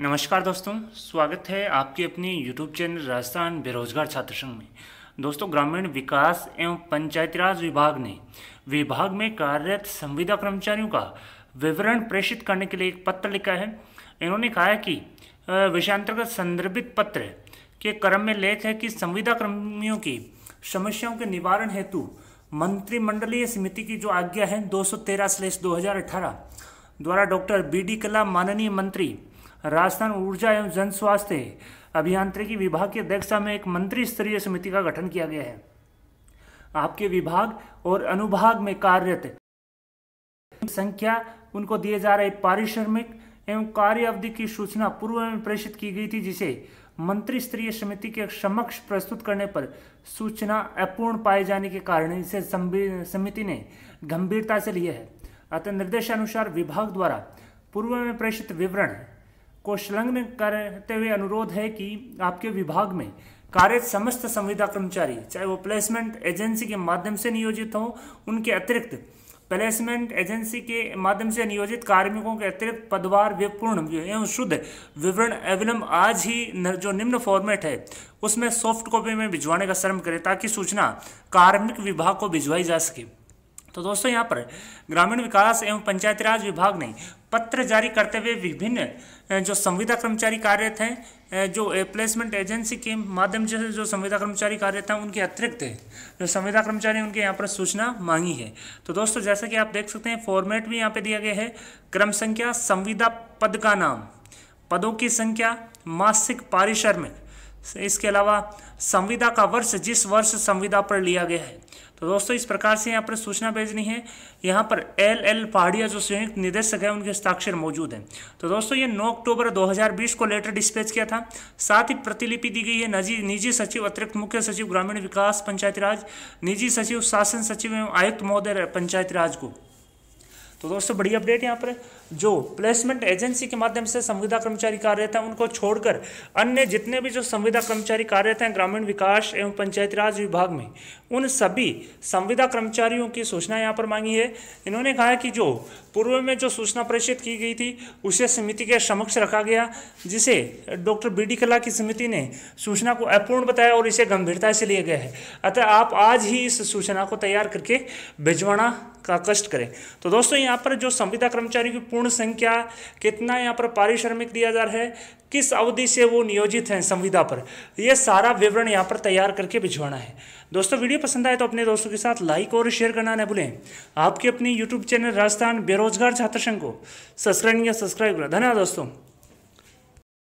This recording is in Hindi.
नमस्कार दोस्तों स्वागत है आपके अपने यूट्यूब चैनल राजस्थान बेरोजगार छात्र संघ में दोस्तों ग्रामीण विकास एवं पंचायतीराज विभाग ने विभाग में कार्यरत संविदा कर्मचारियों का विवरण प्रेषित करने के लिए एक पत्र लिखा है इन्होंने कहा है कि विषयांतर्गत संदर्भित पत्र के क्रम में लेख है कि संविदा कर्मियों की समस्याओं के निवारण हेतु मंत्रिमंडलीय समिति की जो आज्ञा है दो सौ द्वारा डॉक्टर बी डी कला माननीय मंत्री राजस्थान ऊर्जा एवं जन स्वास्थ्य अभियांत्रिकी विभाग की अध्यक्षता में एक मंत्री स्तरीय समिति का गठन किया गया है आपके विभाग और अनुभाग में कार्यरत संख्या उनको दिए जा रहे पारिश्रमिक एवं कार्य अवधि की सूचना पूर्व में प्रेषित की गई थी जिसे मंत्री स्तरीय समिति के समक्ष प्रस्तुत करने पर सूचना अपूर्ण पाए जाने के कारण इसे समिति ने गंभीरता से लिया है अतः निर्देशानुसार विभाग द्वारा पूर्व में प्रेषित विवरण को संलग्न करते हुए अनुरोध है कि आपके विभाग में कार्य समस्त संविदा कर्मचारी चाहे वो प्लेसमेंट एजेंसी के माध्यम से नियोजित हों उनके अतिरिक्त प्लेसमेंट एजेंसी के माध्यम से नियोजित कार्मिकों के अतिरिक्त पदवार विपूर्ण एवं शुद्ध विवरण एवलम आज ही जो निम्न फॉर्मेट है उसमें सॉफ्ट कॉपी में भिजवाने का श्रम करें ताकि सूचना कार्मिक विभाग को भिजवाई जा सके तो दोस्तों यहाँ पर ग्रामीण विकास एवं पंचायती राज विभाग ने पत्र जारी करते हुए विभिन्न जो संविदा कर्मचारी कार्यरत हैं जो प्लेसमेंट एजेंसी के माध्यम से जो संविदा कर्मचारी कार्यरत हैं उनके अतिरिक्त जो संविदा कर्मचारी उनके यहाँ पर सूचना मांगी है तो दोस्तों जैसा कि आप देख सकते हैं फॉर्मेट भी यहाँ पर दिया गया है क्रम संख्या संविदा पद का नाम पदों की संख्या मासिक पारिश्रमिक इसके अलावा संविदा का वर्ष जिस वर्ष संविदा पर लिया गया है तो दोस्तों इस प्रकार से यहाँ पर सूचना भेजनी है यहाँ पर एल एल पहाड़िया जो संयुक्त निदेशक है उनके हस्ताक्षर मौजूद हैं तो दोस्तों ये 9 अक्टूबर 2020 को लेटर डिस्पैच किया था साथ ही प्रतिलिपि दी गई है निजी निजी सचिव अतिरिक्त मुख्य सचिव ग्रामीण विकास पंचायती राज निजी सचिव शासन सचिव एवं आयुक्त महोदय पंचायती राज को तो दोस्तों बड़ी अपडेट यहाँ पर जो प्लेसमेंट एजेंसी के माध्यम से संविदा कर्मचारी कार्यरत हैं उनको छोड़कर अन्य जितने भी जो संविदा कर्मचारी कार्यरत हैं ग्रामीण विकास एवं पंचायती राज विभाग में उन सभी संविदा कर्मचारियों की सूचना यहाँ पर मांगी है इन्होंने कहा है कि जो पूर्व में जो सूचना प्रेषित की गई थी उसे समिति के समक्ष रखा गया जिसे डॉक्टर बी डी कला की समिति ने सूचना को अपूर्ण बताया और इसे गंभीरता से लिया गया है अतः आप आज ही इस सूचना को तैयार करके भिजवाना का कष्ट करें तो दोस्तों यहाँ यहाँ पर जो संविदा कर्मचारियों की पूर्ण संख्या कितना यहाँ पर पारिश्रमिक दिया जा रहा है किस अवधि से वो नियोजित हैं संविदा पर ये सारा विवरण यहाँ पर तैयार करके भिजवाना है दोस्तों वीडियो पसंद आए तो अपने दोस्तों के साथ लाइक और शेयर करना न भूलें आपके अपने यूट्यूब चैनल राजस्थान बेरोजगार छात्र संघ को सब्सक्राइब या सब्सक्राइब करना धन्यवाद दोस्तों